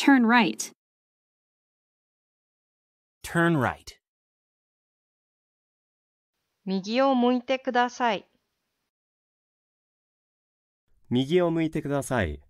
Turn right. Turn right. 右を向いてください。右を向いてください。